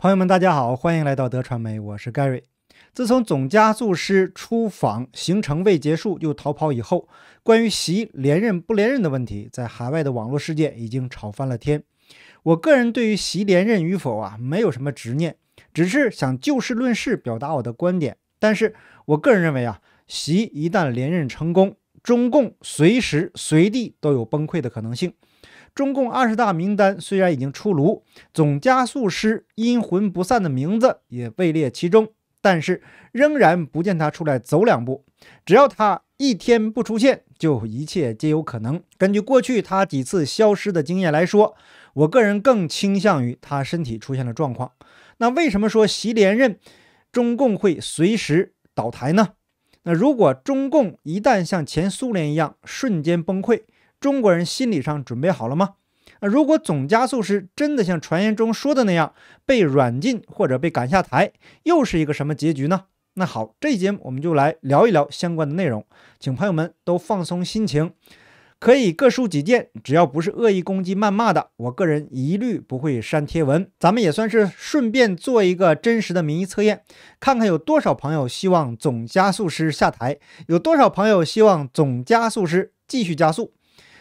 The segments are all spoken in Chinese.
朋友们，大家好，欢迎来到德传媒，我是 Gary。自从总加速师出访行程未结束就逃跑以后，关于习连任不连任的问题，在海外的网络事件已经吵翻了天。我个人对于习连任与否啊，没有什么执念，只是想就事论事表达我的观点。但是我个人认为啊，习一旦连任成功，中共随时随地都有崩溃的可能性。中共二十大名单虽然已经出炉，总加速师阴魂不散的名字也位列其中，但是仍然不见他出来走两步。只要他一天不出现，就一切皆有可能。根据过去他几次消失的经验来说，我个人更倾向于他身体出现了状况。那为什么说习连任中共会随时倒台呢？那如果中共一旦像前苏联一样瞬间崩溃？中国人心理上准备好了吗？那如果总加速师真的像传言中说的那样被软禁或者被赶下台，又是一个什么结局呢？那好，这一节目我们就来聊一聊相关的内容，请朋友们都放松心情，可以各抒己见，只要不是恶意攻击、谩骂的，我个人一律不会删帖文。咱们也算是顺便做一个真实的民意测验，看看有多少朋友希望总加速师下台，有多少朋友希望总加速师继续加速。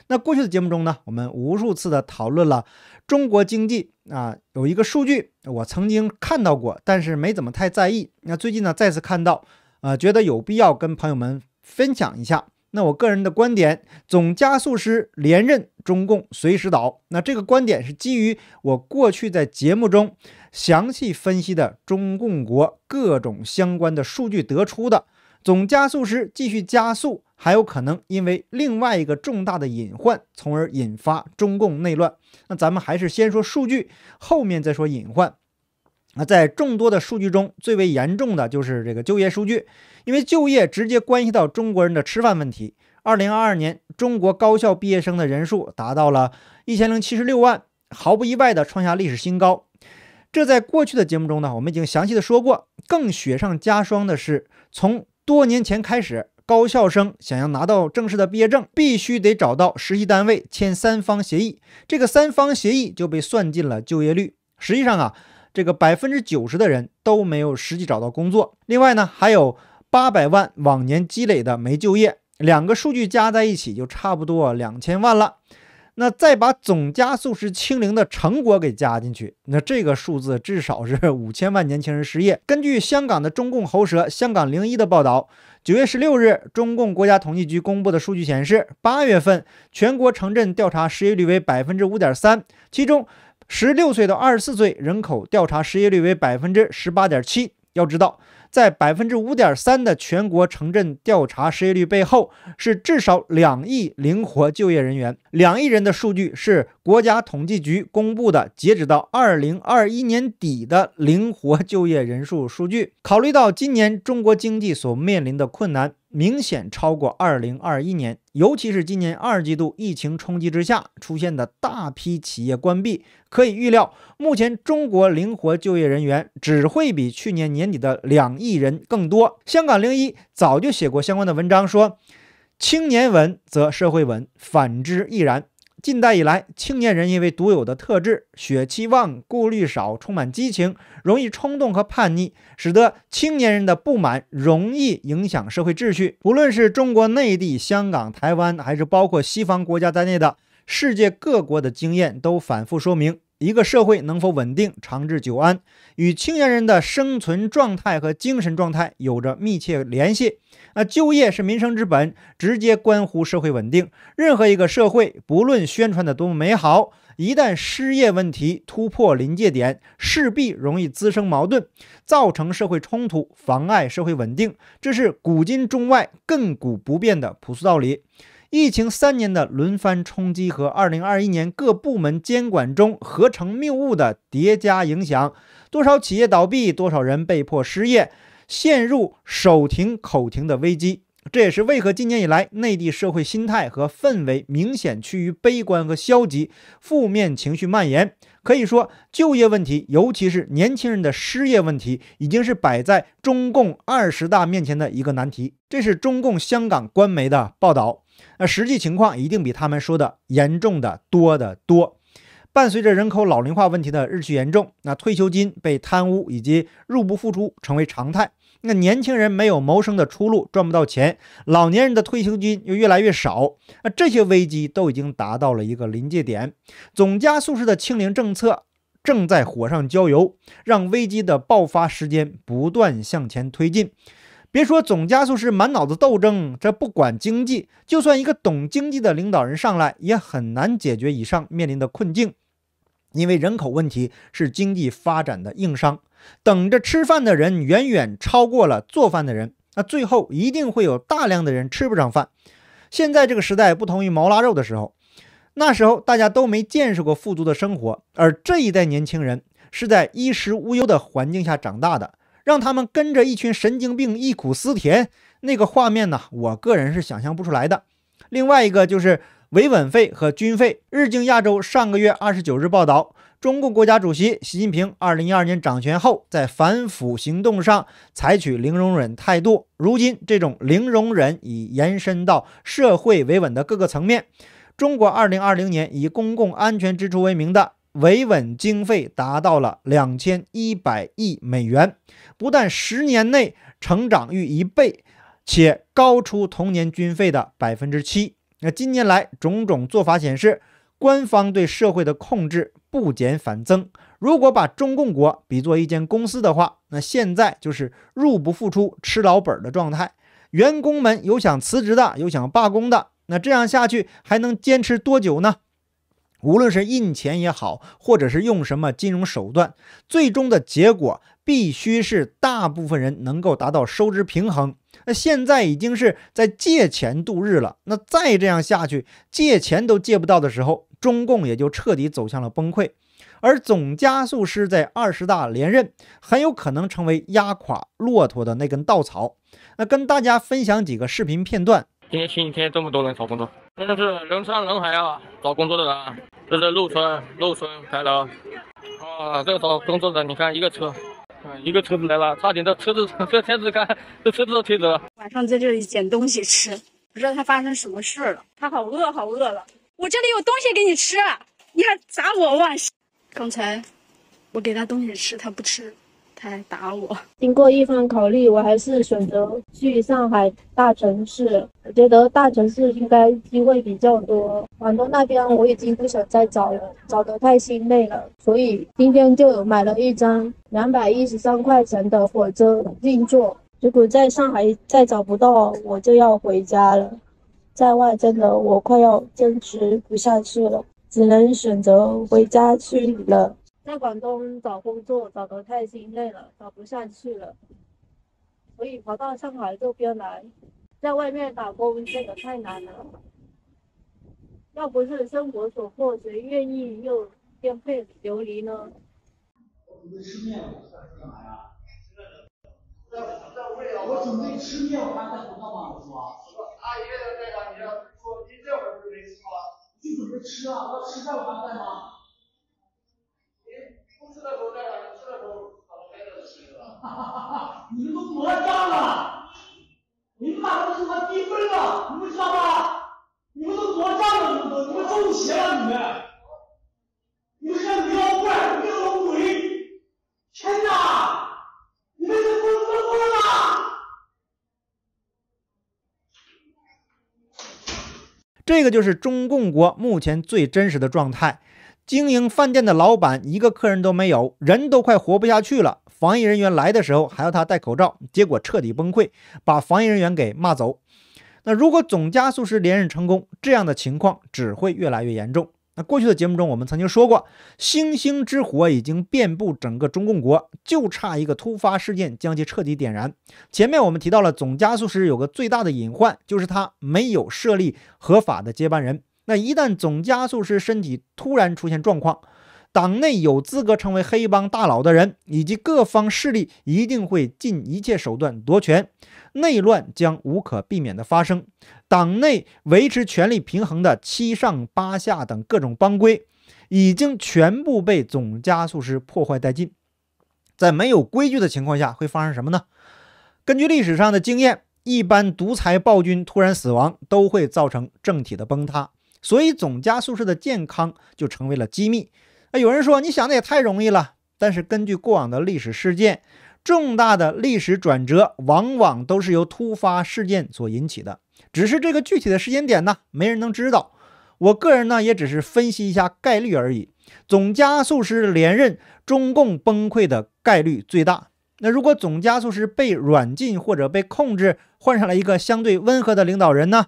那过去的节目中呢，我们无数次的讨论了中国经济啊，有一个数据我曾经看到过，但是没怎么太在意。那最近呢，再次看到，呃，觉得有必要跟朋友们分享一下。那我个人的观点，总加速师连任中共随时倒。那这个观点是基于我过去在节目中详细分析的中共国各种相关的数据得出的。总加速师继续加速。还有可能因为另外一个重大的隐患，从而引发中共内乱。那咱们还是先说数据，后面再说隐患。那在众多的数据中，最为严重的就是这个就业数据，因为就业直接关系到中国人的吃饭问题。二零二二年中国高校毕业生的人数达到了一千零七十六万，毫不意外的创下历史新高。这在过去的节目中呢，我们已经详细的说过。更雪上加霜的是，从多年前开始。高校生想要拿到正式的毕业证，必须得找到实习单位签三方协议，这个三方协议就被算进了就业率。实际上啊，这个百分之九十的人都没有实际找到工作。另外呢，还有八百万往年积累的没就业，两个数据加在一起就差不多两千万了。那再把总加速式清零的成果给加进去，那这个数字至少是 五千万年轻人失业。根据香港的中共喉舌《香港零一》的报道，九月十六日，中共国家统计局公布的数据显示，八月份全国城镇调查失业率为百分之五点三，其中十六岁到二十四岁人口调查失业率为百分之十八点七。要知道。在百分之五点三的全国城镇调查失业率背后，是至少两亿灵活就业人员。两亿人的数据是国家统计局公布的，截止到二零二一年底的灵活就业人数数据。考虑到今年中国经济所面临的困难。明显超过二零二一年，尤其是今年二季度疫情冲击之下出现的大批企业关闭，可以预料，目前中国灵活就业人员只会比去年年底的两亿人更多。香港零一早就写过相关的文章，说青年稳则社会稳，反之亦然。近代以来，青年人因为独有的特质——血气旺、顾虑少、充满激情、容易冲动和叛逆，使得青年人的不满容易影响社会秩序。不论是中国内地、香港、台湾，还是包括西方国家在内的世界各国的经验，都反复说明。一个社会能否稳定、长治久安，与青年人的生存状态和精神状态有着密切联系。那就业是民生之本，直接关乎社会稳定。任何一个社会，不论宣传的多么美好，一旦失业问题突破临界点，势必容易滋生矛盾，造成社会冲突，妨碍社会稳定。这是古今中外、亘古不变的朴素道理。疫情三年的轮番冲击和二零二一年各部门监管中合成谬误的叠加影响，多少企业倒闭，多少人被迫失业，陷入手停口停的危机。这也是为何今年以来内地社会心态和氛围明显趋于悲观和消极，负面情绪蔓延。可以说，就业问题，尤其是年轻人的失业问题，已经是摆在中共二十大面前的一个难题。这是中共香港官媒的报道。那实际情况一定比他们说的严重的多得多。伴随着人口老龄化问题的日趋严重，那退休金被贪污以及入不敷出成为常态。那年轻人没有谋生的出路，赚不到钱；老年人的退休金又越来越少。那这些危机都已经达到了一个临界点，总加速式的清零政策正在火上浇油，让危机的爆发时间不断向前推进。别说总加速是满脑子斗争，这不管经济，就算一个懂经济的领导人上来，也很难解决以上面临的困境。因为人口问题是经济发展的硬伤，等着吃饭的人远远超过了做饭的人，那最后一定会有大量的人吃不上饭。现在这个时代不同于毛腊肉的时候，那时候大家都没见识过富足的生活，而这一代年轻人是在衣食无忧的环境下长大的。让他们跟着一群神经病忆苦思甜，那个画面呢？我个人是想象不出来的。另外一个就是维稳费和军费。日经亚洲上个月二十九日报道，中共国家主席习近平二零一二年掌权后，在反腐行动上采取零容忍态度。如今，这种零容忍已延伸到社会维稳的各个层面。中国二零二零年以公共安全支出为名的。维稳经费达到了两千一百亿美元，不但十年内成长逾一倍，且高出同年军费的百分之七。那近年来种种做法显示，官方对社会的控制不减反增。如果把中共国比作一间公司的话，那现在就是入不敷出、吃老本的状态。员工们有想辞职的，有想罢工的。那这样下去还能坚持多久呢？无论是印钱也好，或者是用什么金融手段，最终的结果必须是大部分人能够达到收支平衡。那现在已经是在借钱度日了，那再这样下去，借钱都借不到的时候，中共也就彻底走向了崩溃。而总加速师在二十大连任，很有可能成为压垮骆驼的那根稻草。那跟大家分享几个视频片段。今天星期天，这么多人找工作，真的是人山人海啊！找工作的人这是陆村、陆村来了。啊，这个找工作的，你看一个车，一个车子来了，差点这车子、这车子看这车子都推走了。晚上在这里捡东西吃，不知道他发生什么事了，他好饿，好饿了。我这里有东西给你吃，你还砸我碗。刚才我给他东西吃，他不吃。他还打我。经过一番考虑，我还是选择去上海大城市。我觉得大城市应该机会比较多。广东那边我已经不想再找了，找的太心累了。所以今天就买了一张两百一十三块钱的火车硬座。如果在上海再找不到，我就要回家了。在外真的我快要坚持不下去了，只能选择回家去了。在广东找工作找得太心累了，找不下去了，所以跑到上海这边来，在外面打工真的太难了。要不是生活所迫，谁愿意又颠沛流离呢？我准备吃面了，干嘛呀？我准备吃面，我还在不干嘛？我说，我说，阿姨那个，你说您这会儿是没吃吗？就准备吃啊？要吃面吗？在吗？都邪了你们！你们妖怪，是鬼！天哪！你们是疯子吗？这个就是中共国目前最真实的状态。经营饭店的老板一个客人都没有，人都快活不下去了。防疫人员来的时候还要他戴口罩，结果彻底崩溃，把防疫人员给骂走。那如果总加速师连任成功，这样的情况只会越来越严重。那过去的节目中，我们曾经说过，星星之火已经遍布整个中共国，就差一个突发事件将其彻底点燃。前面我们提到了总加速师有个最大的隐患，就是他没有设立合法的接班人。那一旦总加速师身体突然出现状况，党内有资格成为黑帮大佬的人，以及各方势力一定会尽一切手段夺权，内乱将无可避免的发生。党内维持权力平衡的七上八下等各种帮规，已经全部被总加速师破坏殆尽。在没有规矩的情况下，会发生什么呢？根据历史上的经验，一般独裁暴君突然死亡都会造成政体的崩塌，所以总加速师的健康就成为了机密。那有人说，你想的也太容易了。但是根据过往的历史事件，重大的历史转折往往都是由突发事件所引起的，只是这个具体的时间点呢，没人能知道。我个人呢，也只是分析一下概率而已。总加速师连任，中共崩溃的概率最大。那如果总加速师被软禁或者被控制，换上了一个相对温和的领导人呢？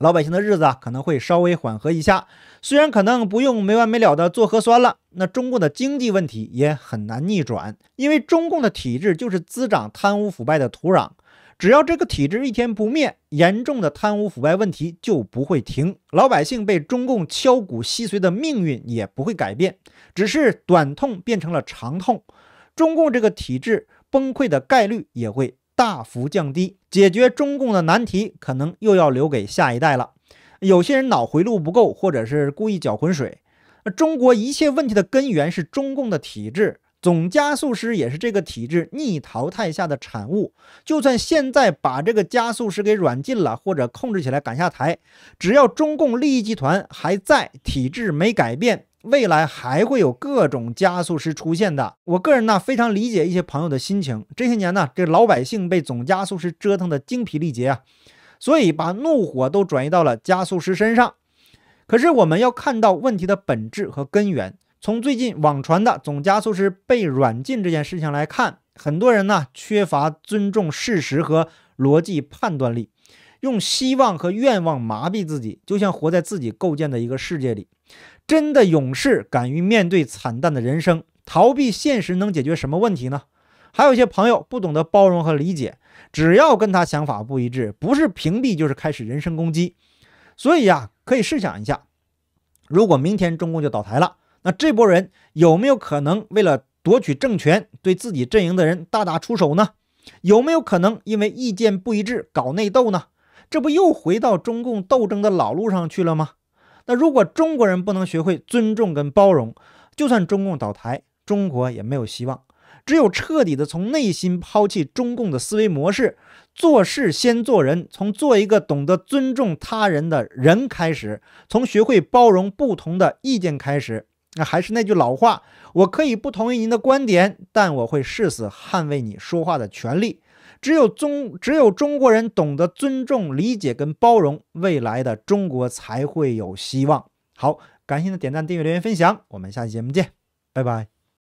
老百姓的日子啊，可能会稍微缓和一下，虽然可能不用没完没了的做核酸了，那中共的经济问题也很难逆转，因为中共的体制就是滋长贪污腐败的土壤，只要这个体制一天不灭，严重的贪污腐败问题就不会停，老百姓被中共敲骨吸髓的命运也不会改变，只是短痛变成了长痛，中共这个体制崩溃的概率也会。大幅降低，解决中共的难题可能又要留给下一代了。有些人脑回路不够，或者是故意搅浑水。中国一切问题的根源是中共的体制，总加速师也是这个体制逆淘汰下的产物。就算现在把这个加速师给软禁了，或者控制起来赶下台，只要中共利益集团还在，体制没改变。未来还会有各种加速师出现的。我个人呢非常理解一些朋友的心情。这些年呢，这老百姓被总加速师折腾的精疲力竭啊，所以把怒火都转移到了加速师身上。可是我们要看到问题的本质和根源。从最近网传的总加速师被软禁这件事情来看，很多人呢缺乏尊重事实和逻辑判断力，用希望和愿望麻痹自己，就像活在自己构建的一个世界里。真的勇士敢于面对惨淡的人生，逃避现实能解决什么问题呢？还有一些朋友不懂得包容和理解，只要跟他想法不一致，不是屏蔽就是开始人身攻击。所以呀，可以试想一下，如果明天中共就倒台了，那这波人有没有可能为了夺取政权，对自己阵营的人大打出手呢？有没有可能因为意见不一致搞内斗呢？这不又回到中共斗争的老路上去了吗？那如果中国人不能学会尊重跟包容，就算中共倒台，中国也没有希望。只有彻底的从内心抛弃中共的思维模式，做事先做人，从做一个懂得尊重他人的人开始，从学会包容不同的意见开始。那还是那句老话，我可以不同意您的观点，但我会誓死捍卫你说话的权利。只有中只有中国人懂得尊重、理解跟包容，未来的中国才会有希望。好，感谢您的点赞、订阅、留言、分享，我们下期节目见，拜拜。